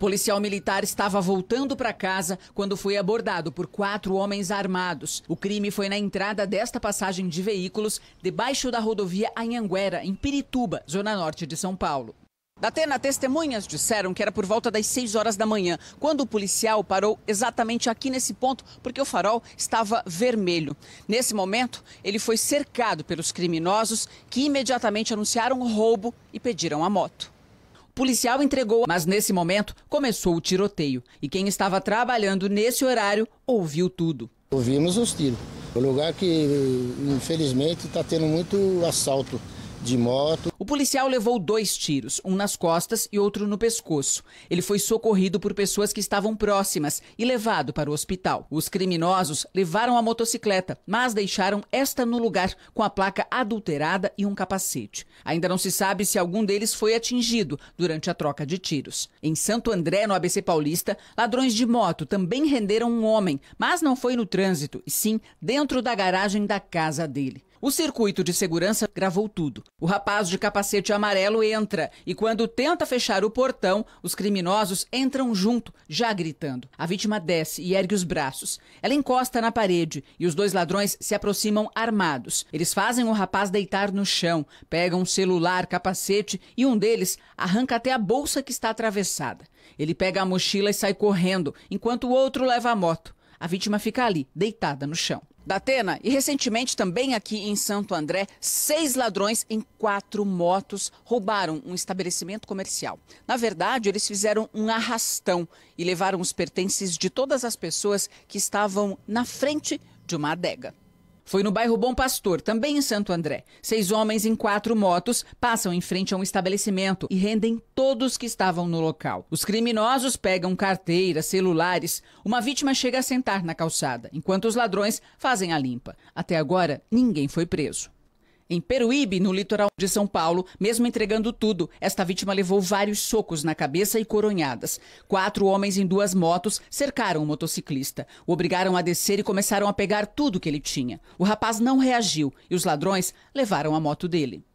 policial militar estava voltando para casa quando foi abordado por quatro homens armados. O crime foi na entrada desta passagem de veículos, debaixo da rodovia Anhanguera, em Pirituba, zona norte de São Paulo. Da Tena, testemunhas disseram que era por volta das 6 horas da manhã, quando o policial parou exatamente aqui nesse ponto, porque o farol estava vermelho. Nesse momento, ele foi cercado pelos criminosos, que imediatamente anunciaram o roubo e pediram a moto policial entregou, mas nesse momento começou o tiroteio. E quem estava trabalhando nesse horário ouviu tudo. Ouvimos os tiros. O lugar que, infelizmente, está tendo muito assalto de moto policial levou dois tiros, um nas costas e outro no pescoço. Ele foi socorrido por pessoas que estavam próximas e levado para o hospital. Os criminosos levaram a motocicleta, mas deixaram esta no lugar com a placa adulterada e um capacete. Ainda não se sabe se algum deles foi atingido durante a troca de tiros. Em Santo André, no ABC Paulista, ladrões de moto também renderam um homem, mas não foi no trânsito, e sim dentro da garagem da casa dele. O circuito de segurança gravou tudo. O rapaz de capacete amarelo entra e, quando tenta fechar o portão, os criminosos entram junto, já gritando. A vítima desce e ergue os braços. Ela encosta na parede e os dois ladrões se aproximam armados. Eles fazem o rapaz deitar no chão, pegam um celular, capacete e um deles arranca até a bolsa que está atravessada. Ele pega a mochila e sai correndo, enquanto o outro leva a moto. A vítima fica ali, deitada no chão da Atena. E recentemente, também aqui em Santo André, seis ladrões em quatro motos roubaram um estabelecimento comercial. Na verdade, eles fizeram um arrastão e levaram os pertences de todas as pessoas que estavam na frente de uma adega. Foi no bairro Bom Pastor, também em Santo André. Seis homens em quatro motos passam em frente a um estabelecimento e rendem todos que estavam no local. Os criminosos pegam carteiras, celulares. Uma vítima chega a sentar na calçada, enquanto os ladrões fazem a limpa. Até agora, ninguém foi preso. Em Peruíbe, no litoral de São Paulo, mesmo entregando tudo, esta vítima levou vários socos na cabeça e coronhadas. Quatro homens em duas motos cercaram o motociclista, o obrigaram a descer e começaram a pegar tudo que ele tinha. O rapaz não reagiu e os ladrões levaram a moto dele.